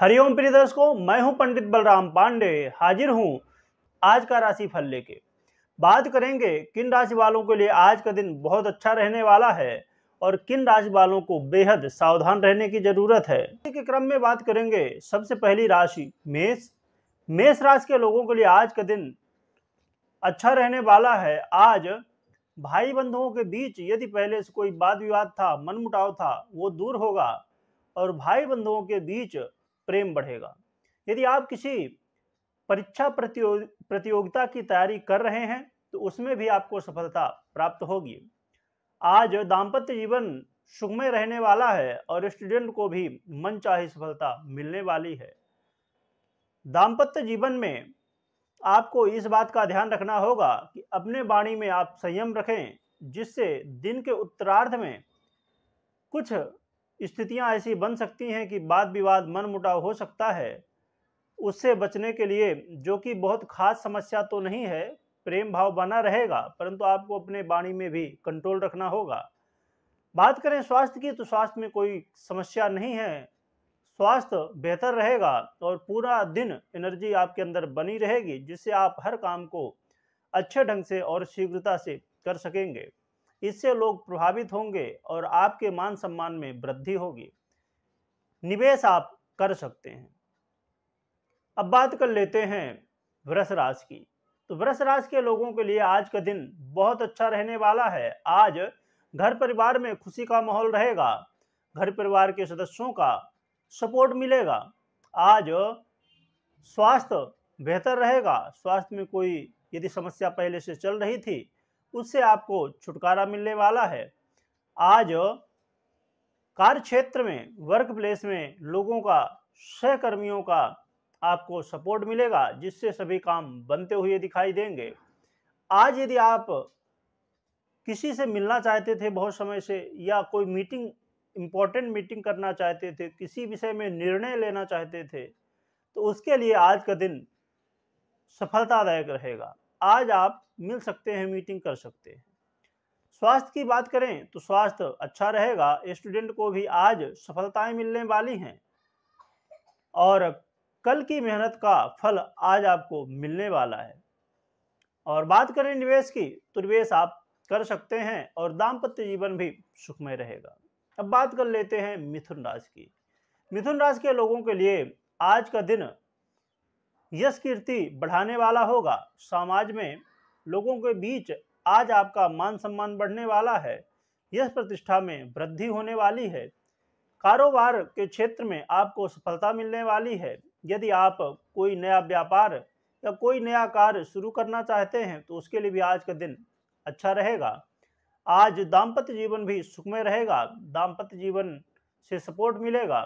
हरिओम प्रिय दर्शकों मैं हूं पंडित बलराम पांडे हाजिर हूं आज का राशि फल लेके बात करेंगे किन राशि वालों के लिए आज का दिन बहुत अच्छा रहने वाला है और किन राशि वालों को बेहद सावधान रहने की जरूरत है के क्रम में बात करेंगे सबसे पहली राशि मेष मेष राशि के लोगों के लिए आज का दिन अच्छा रहने वाला है आज भाई बंधुओं के बीच यदि पहले से कोई वाद विवाद था मनमुटाव था वो दूर होगा और भाई बंधुओं के बीच प्रेम बढ़ेगा यदि आप किसी परीक्षा प्रतियो प्रतियोगिता की तैयारी कर रहे हैं तो उसमें भी आपको सफलता प्राप्त होगी आज दाम्पत्य जीवन सुखमय रहने वाला है और स्टूडेंट को भी मन चाहे सफलता मिलने वाली है दाम्पत्य जीवन में आपको इस बात का ध्यान रखना होगा कि अपने वाणी में आप संयम रखें जिससे दिन के उत्तरार्ध में कुछ स्थितियां ऐसी बन सकती हैं कि वाद विवाद मनमुटाव हो सकता है उससे बचने के लिए जो कि बहुत खास समस्या तो नहीं है प्रेम भाव बना रहेगा परंतु आपको अपने वाणी में भी कंट्रोल रखना होगा बात करें स्वास्थ्य की तो स्वास्थ्य में कोई समस्या नहीं है स्वास्थ्य बेहतर रहेगा और पूरा दिन एनर्जी आपके अंदर बनी रहेगी जिससे आप हर काम को अच्छे ढंग से और शीघ्रता से कर सकेंगे इससे लोग प्रभावित होंगे और आपके मान सम्मान में वृद्धि होगी निवेश आप कर सकते हैं अब बात कर लेते हैं वृष राशि की तो वृष राशि के लोगों के लिए आज का दिन बहुत अच्छा रहने वाला है आज घर परिवार में खुशी का माहौल रहेगा घर परिवार के सदस्यों का सपोर्ट मिलेगा आज स्वास्थ्य बेहतर रहेगा स्वास्थ्य में कोई यदि समस्या पहले से चल रही थी उससे आपको छुटकारा मिलने वाला है आज कार्य क्षेत्र में वर्क प्लेस में लोगों का सहकर्मियों का आपको सपोर्ट मिलेगा जिससे सभी काम बनते हुए दिखाई देंगे आज यदि आप किसी से मिलना चाहते थे बहुत समय से या कोई मीटिंग इम्पोर्टेंट मीटिंग करना चाहते थे किसी विषय में निर्णय लेना चाहते थे तो उसके लिए आज का दिन सफलतादायक रहेगा आज आप मिल सकते हैं मीटिंग कर सकते हैं स्वास्थ्य की बात करें तो स्वास्थ्य अच्छा रहेगा स्टूडेंट को भी आज सफलताएं मिलने वाली हैं और कल की मेहनत का फल आज आपको मिलने वाला है और बात करें निवेश की तो निवेश आप कर सकते हैं और दाम्पत्य जीवन भी सुखमय रहेगा अब बात कर लेते हैं मिथुन राशि की मिथुन राशि के लोगों के लिए आज का दिन यश कीर्ति बढ़ाने वाला होगा समाज में लोगों के बीच आज आपका मान सम्मान बढ़ने वाला है यश प्रतिष्ठा में वृद्धि होने वाली है कारोबार के क्षेत्र में आपको सफलता मिलने वाली है यदि आप कोई नया व्यापार या कोई नया कार्य शुरू करना चाहते हैं तो उसके लिए भी आज का दिन अच्छा रहेगा आज दाम्पत्य जीवन भी सुखमय रहेगा दाम्पत्य जीवन से सपोर्ट मिलेगा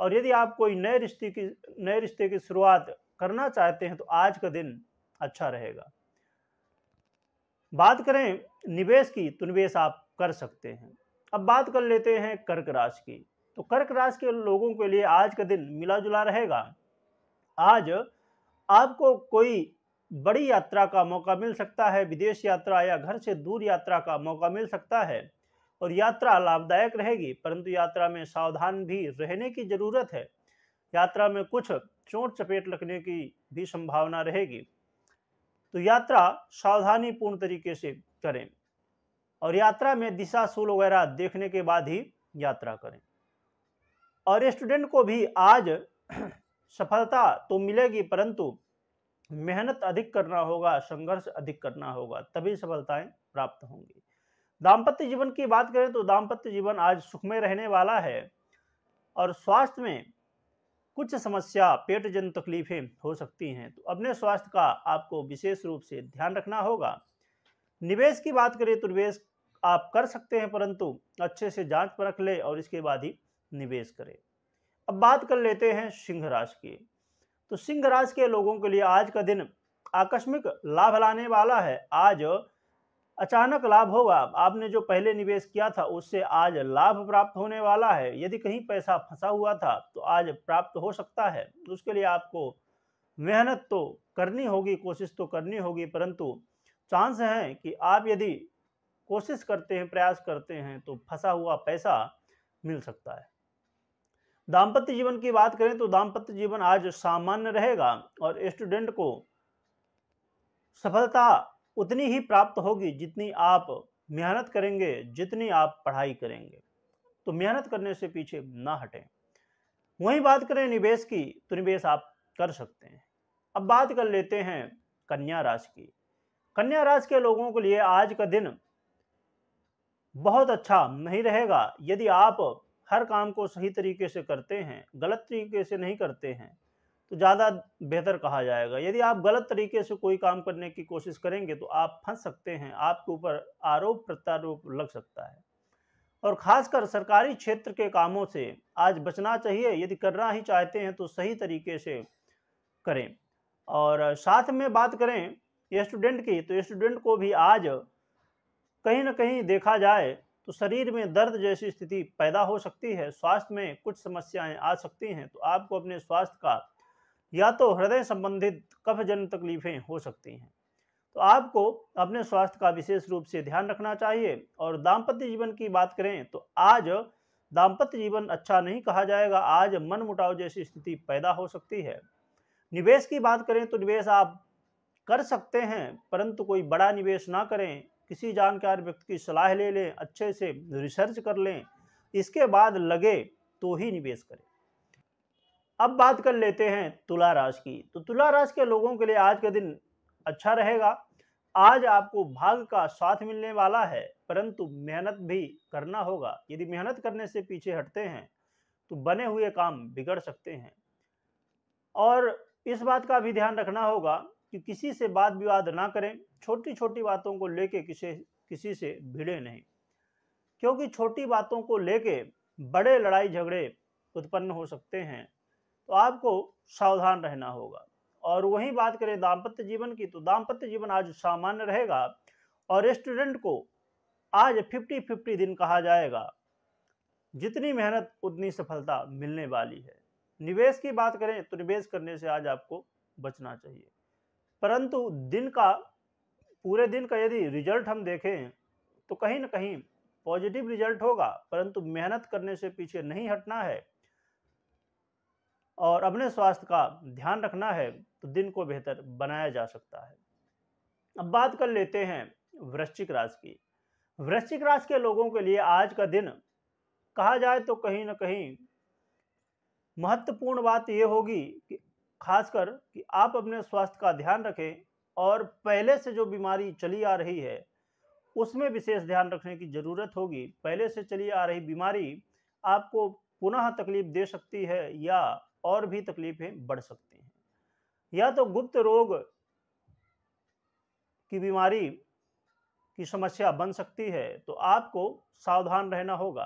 और यदि आप कोई नए रिश्ते की नए रिश्ते की शुरुआत करना चाहते हैं तो आज का दिन अच्छा रहेगा बात करें निवेश की तो निवेश आप कर सकते हैं अब बात कर लेते हैं कर्क राशि की तो कर्क राशि के लोगों के लिए आज का दिन मिला जुला रहेगा आज आपको कोई बड़ी यात्रा का मौका मिल सकता है विदेश यात्रा या घर से दूर यात्रा का मौका मिल सकता है और यात्रा लाभदायक रहेगी परंतु यात्रा में सावधान भी रहने की जरूरत है यात्रा में कुछ चोट चपेट लगने की भी संभावना रहेगी तो यात्रा सावधानी पूर्ण तरीके से करें और यात्रा में दिशा सूल वगैरह देखने के बाद ही यात्रा करें और स्टूडेंट को भी आज सफलता तो मिलेगी परंतु मेहनत अधिक करना होगा संघर्ष अधिक करना होगा तभी सफलताएं प्राप्त होंगी दाम्पत्य जीवन की बात करें तो दाम्पत्य जीवन आज सुखमय रहने वाला है और स्वास्थ्य में कुछ समस्या पेट जन तकलीफें हो सकती हैं तो अपने स्वास्थ्य का आपको विशेष रूप से ध्यान रखना होगा निवेश की बात करें तो निवेश आप कर सकते हैं परंतु अच्छे से जांच परख ले और इसके बाद ही निवेश करें अब बात कर लेते हैं सिंह राशि की तो सिंह राशि के लोगों के लिए आज का दिन आकस्मिक लाभ लाने वाला है आज अचानक लाभ होगा आपने जो पहले निवेश किया था उससे आज लाभ प्राप्त होने वाला है यदि कहीं पैसा फंसा हुआ था तो आज प्राप्त हो सकता है उसके लिए आपको मेहनत तो करनी होगी कोशिश तो करनी होगी परंतु चांस है कि आप यदि कोशिश करते हैं प्रयास करते हैं तो फंसा हुआ पैसा मिल सकता है दाम्पत्य जीवन की बात करें तो दाम्पत्य जीवन आज सामान्य रहेगा और स्टूडेंट को सफलता उतनी ही प्राप्त होगी जितनी आप मेहनत करेंगे जितनी आप पढ़ाई करेंगे तो मेहनत करने से पीछे ना हटें वहीं बात करें निवेश की तो निवेश आप कर सकते हैं अब बात कर लेते हैं कन्या राशि की कन्या राशि के लोगों के लिए आज का दिन बहुत अच्छा नहीं रहेगा यदि आप हर काम को सही तरीके से करते हैं गलत तरीके से नहीं करते हैं तो ज़्यादा बेहतर कहा जाएगा यदि आप गलत तरीके से कोई काम करने की कोशिश करेंगे तो आप फंस सकते हैं आपके ऊपर आरोप प्रत्यारोप लग सकता है और खासकर सरकारी क्षेत्र के कामों से आज बचना चाहिए यदि करना ही चाहते हैं तो सही तरीके से करें और साथ में बात करें स्टूडेंट की तो स्टूडेंट को भी आज कहीं ना कहीं देखा जाए तो शरीर में दर्द जैसी स्थिति पैदा हो सकती है स्वास्थ्य में कुछ समस्याएं आ सकती हैं तो आपको अपने स्वास्थ्य का या तो हृदय संबंधित कफ जन तकलीफें हो सकती हैं तो आपको अपने स्वास्थ्य का विशेष रूप से ध्यान रखना चाहिए और दाम्पत्य जीवन की बात करें तो आज दाम्पत्य जीवन अच्छा नहीं कहा जाएगा आज मन मुटाव जैसी स्थिति पैदा हो सकती है निवेश की बात करें तो निवेश आप कर सकते हैं परंतु कोई बड़ा निवेश ना करें किसी जानकार व्यक्ति की सलाह ले लें अच्छे से रिसर्च कर लें इसके बाद लगे तो ही निवेश करें अब बात कर लेते हैं तुला राशि की तो तुला राशि के लोगों के लिए आज का दिन अच्छा रहेगा आज आपको भाग्य का साथ मिलने वाला है परंतु मेहनत भी करना होगा यदि मेहनत करने से पीछे हटते हैं तो बने हुए काम बिगड़ सकते हैं और इस बात का भी ध्यान रखना होगा कि किसी से बात विवाद ना करें छोटी छोटी बातों को लेके किसी किसी से भिड़े नहीं क्योंकि छोटी बातों को लेके बड़े लड़ाई झगड़े उत्पन्न हो सकते हैं तो आपको सावधान रहना होगा और वही बात करें दाम्पत्य जीवन की तो दाम्पत्य जीवन आज सामान्य रहेगा और स्टूडेंट को आज फिफ्टी फिफ्टी दिन कहा जाएगा जितनी मेहनत उतनी सफलता मिलने वाली है निवेश की बात करें तो निवेश करने से आज आपको बचना चाहिए परंतु दिन का पूरे दिन का यदि रिजल्ट हम देखें तो कहीं ना कहीं पॉजिटिव रिजल्ट होगा परंतु मेहनत करने से पीछे नहीं हटना है और अपने स्वास्थ्य का ध्यान रखना है तो दिन को बेहतर बनाया जा सकता है अब बात कर लेते हैं वृश्चिक राशि की वृश्चिक राशि के लोगों के लिए आज का दिन कहा जाए तो कहीं ना कहीं महत्वपूर्ण बात यह होगी कि खासकर कि आप अपने स्वास्थ्य का ध्यान रखें और पहले से जो बीमारी चली आ रही है उसमें विशेष ध्यान रखने की ज़रूरत होगी पहले से चली आ रही बीमारी आपको पुनः तकलीफ दे सकती है या और भी तकलीफें बढ़ सकती हैं या तो गुप्त रोग की बीमारी की समस्या बन सकती है तो आपको सावधान रहना होगा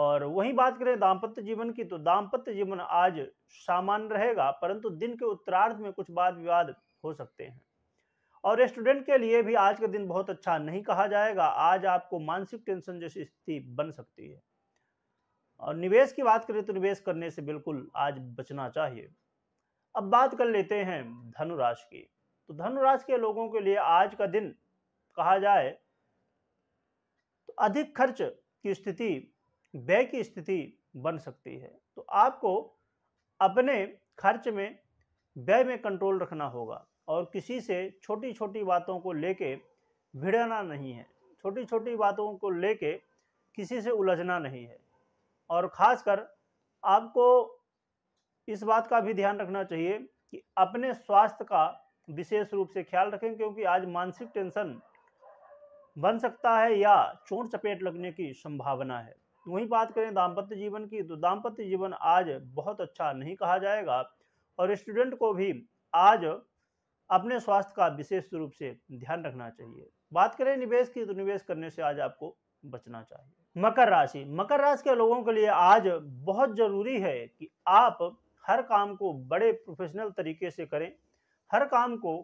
और वही बात करें दाम्पत्य जीवन की तो दाम्पत्य जीवन आज सामान्य रहेगा परंतु दिन के उत्तरार्ध में कुछ वाद विवाद हो सकते हैं और स्टूडेंट के लिए भी आज का दिन बहुत अच्छा नहीं कहा जाएगा आज आपको मानसिक टेंशन जैसी स्थिति बन सकती है और निवेश की बात करें तो निवेश करने से बिल्कुल आज बचना चाहिए अब बात कर लेते हैं धनुराशि की तो धनुराशि के लोगों के लिए आज का दिन कहा जाए तो अधिक खर्च की स्थिति व्यय की स्थिति बन सकती है तो आपको अपने खर्च में व्यय में कंट्रोल रखना होगा और किसी से छोटी छोटी बातों को लेके भिड़ना नहीं है छोटी छोटी बातों को लेके किसी से उलझना नहीं है और ख़ासकर आपको इस बात का भी ध्यान रखना चाहिए कि अपने स्वास्थ्य का विशेष रूप से ख्याल रखें क्योंकि आज मानसिक टेंशन बन सकता है या चोट चपेट लगने की संभावना है वहीं बात करें दाम्पत्य जीवन की तो दाम्पत्य जीवन आज बहुत अच्छा नहीं कहा जाएगा और स्टूडेंट को भी आज अपने स्वास्थ्य का विशेष रूप से ध्यान रखना चाहिए बात करें निवेश की तो निवेश करने से आज आपको बचना चाहिए मकर राशि मकर राशि के लोगों के लिए आज बहुत ज़रूरी है कि आप हर काम को बड़े प्रोफेशनल तरीके से करें हर काम को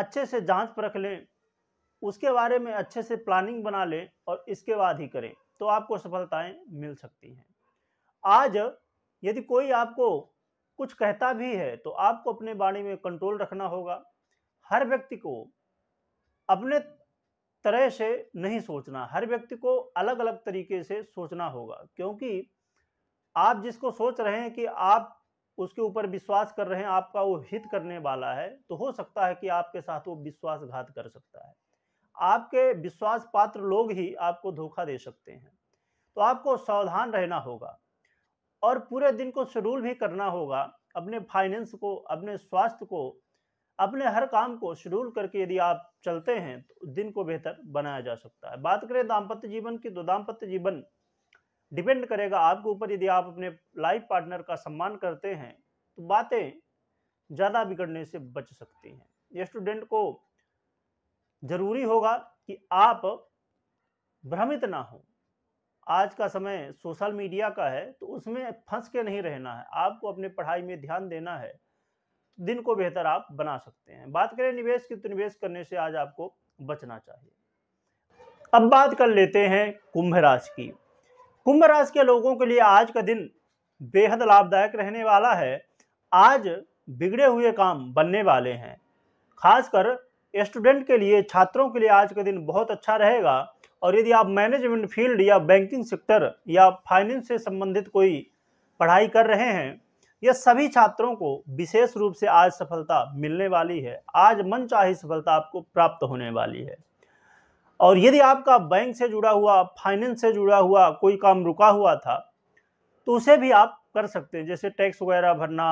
अच्छे से जांच परख लें उसके बारे में अच्छे से प्लानिंग बना लें और इसके बाद ही करें तो आपको सफलताएं मिल सकती हैं आज यदि कोई आपको कुछ कहता भी है तो आपको अपने बाणी में कंट्रोल रखना होगा हर व्यक्ति को अपने तरह से नहीं सोचना हर व्यक्ति को अलग अलग तरीके से सोचना होगा क्योंकि आप जिसको सोच रहे हैं कि आप उसके ऊपर विश्वास कर रहे हैं आपका वो हित करने वाला है तो हो सकता है कि आपके साथ वो विश्वासघात कर सकता है आपके विश्वास पात्र लोग ही आपको धोखा दे सकते हैं तो आपको सावधान रहना होगा और पूरे दिन को शेड्यूल भी करना होगा अपने फाइनेंस को अपने स्वास्थ्य को अपने हर काम को शेड्यूल करके यदि आप चलते हैं तो दिन को बेहतर बनाया जा सकता है बात करें दाम्पत्य जीवन की तो दाम्पत्य जीवन डिपेंड करेगा आपके ऊपर यदि आप अपने लाइफ पार्टनर का सम्मान करते हैं तो बातें ज़्यादा बिगड़ने से बच सकती हैं ये स्टूडेंट को जरूरी होगा कि आप भ्रमित ना हो आज का समय सोशल मीडिया का है तो उसमें फंस के नहीं रहना है आपको अपने पढ़ाई में ध्यान देना है दिन को बेहतर आप बना सकते हैं बात करें निवेश की तो निवेश करने से आज आपको बचना चाहिए अब बात कर लेते हैं कुंभ राशि की कुंभ राशि के लोगों के लिए आज का दिन बेहद लाभदायक रहने वाला है आज बिगड़े हुए काम बनने वाले हैं खासकर स्टूडेंट के लिए छात्रों के लिए आज का दिन बहुत अच्छा रहेगा और यदि आप मैनेजमेंट फील्ड या बैंकिंग सेक्टर या फाइनेंस से संबंधित कोई पढ़ाई कर रहे हैं यह सभी छात्रों को विशेष रूप से आज सफलता मिलने वाली है आज मन मनचाही सफलता आपको प्राप्त होने वाली है और यदि आपका बैंक से जुड़ा हुआ फाइनेंस से जुड़ा हुआ कोई काम रुका हुआ था तो उसे भी आप कर सकते हैं जैसे टैक्स वगैरह भरना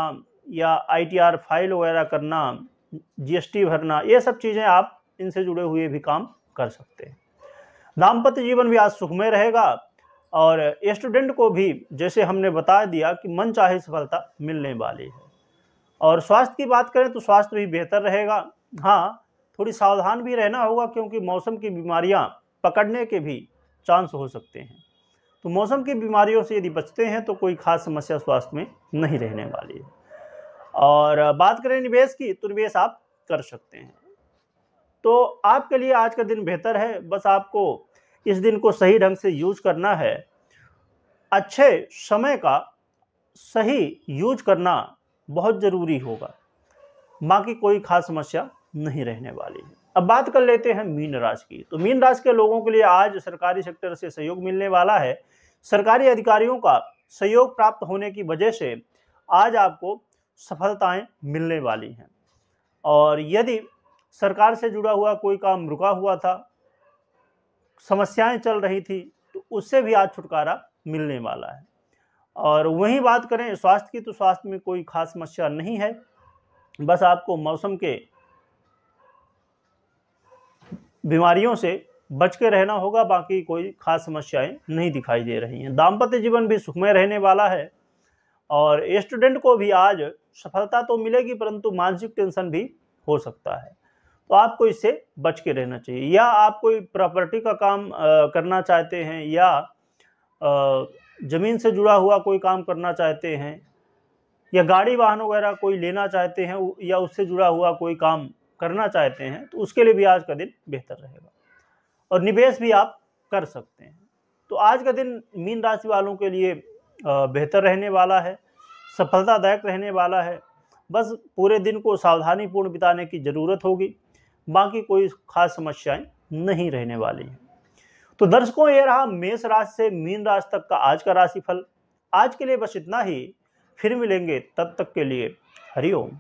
या आईटीआर फाइल वगैरह करना जीएसटी भरना ये सब चीज़ें आप इनसे जुड़े हुए भी काम कर सकते हैं दाम्पत्य जीवन भी आज सुखमय रहेगा और स्टूडेंट को भी जैसे हमने बता दिया कि मन चाहे सफलता मिलने वाली है और स्वास्थ्य की बात करें तो स्वास्थ्य भी बेहतर रहेगा हाँ थोड़ी सावधान भी रहना होगा क्योंकि मौसम की बीमारियाँ पकड़ने के भी चांस हो सकते हैं तो मौसम की बीमारियों से यदि बचते हैं तो कोई खास समस्या स्वास्थ्य में नहीं रहने वाली है और बात करें निवेश की तो निवेश आप कर सकते हैं तो आपके लिए आज का दिन बेहतर है बस आपको इस दिन को सही ढंग से यूज करना है अच्छे समय का सही यूज करना बहुत ज़रूरी होगा माँ की कोई खास समस्या नहीं रहने वाली है अब बात कर लेते हैं मीन राशि की तो मीन राशि के लोगों के लिए आज सरकारी सेक्टर से सहयोग मिलने वाला है सरकारी अधिकारियों का सहयोग प्राप्त होने की वजह से आज आपको सफलताएं मिलने वाली हैं और यदि सरकार से जुड़ा हुआ कोई काम रुका हुआ था समस्याएं चल रही थी तो उससे भी आज छुटकारा मिलने वाला है और वहीं बात करें स्वास्थ्य की तो स्वास्थ्य में कोई खास समस्या नहीं है बस आपको मौसम के बीमारियों से बच के रहना होगा बाकी कोई खास समस्याएं नहीं दिखाई दे रही हैं दाम्पत्य जीवन भी सुखमय रहने वाला है और स्टूडेंट को भी आज सफलता तो मिलेगी परंतु मानसिक टेंशन भी हो सकता है तो आपको इससे बच के रहना चाहिए या आप कोई प्रॉपर्टी का काम करना चाहते हैं या ज़मीन से जुड़ा हुआ कोई काम करना चाहते हैं या गाड़ी वाहन वगैरह कोई लेना चाहते हैं या उससे जुड़ा हुआ कोई काम करना चाहते हैं तो उसके लिए भी आज का दिन बेहतर रहेगा और निवेश भी आप कर सकते हैं तो आज का दिन मीन राशि वालों के लिए बेहतर रहने वाला है सफलतादायक रहने वाला है बस पूरे दिन को सावधानीपूर्ण बिताने की ज़रूरत होगी बाकी कोई खास समस्याएं नहीं रहने वाली हैं तो दर्शकों ये रहा मेष राशि से मीन राशि तक का आज का राशिफल आज के लिए बस इतना ही फिर मिलेंगे तब तक के लिए हरिओम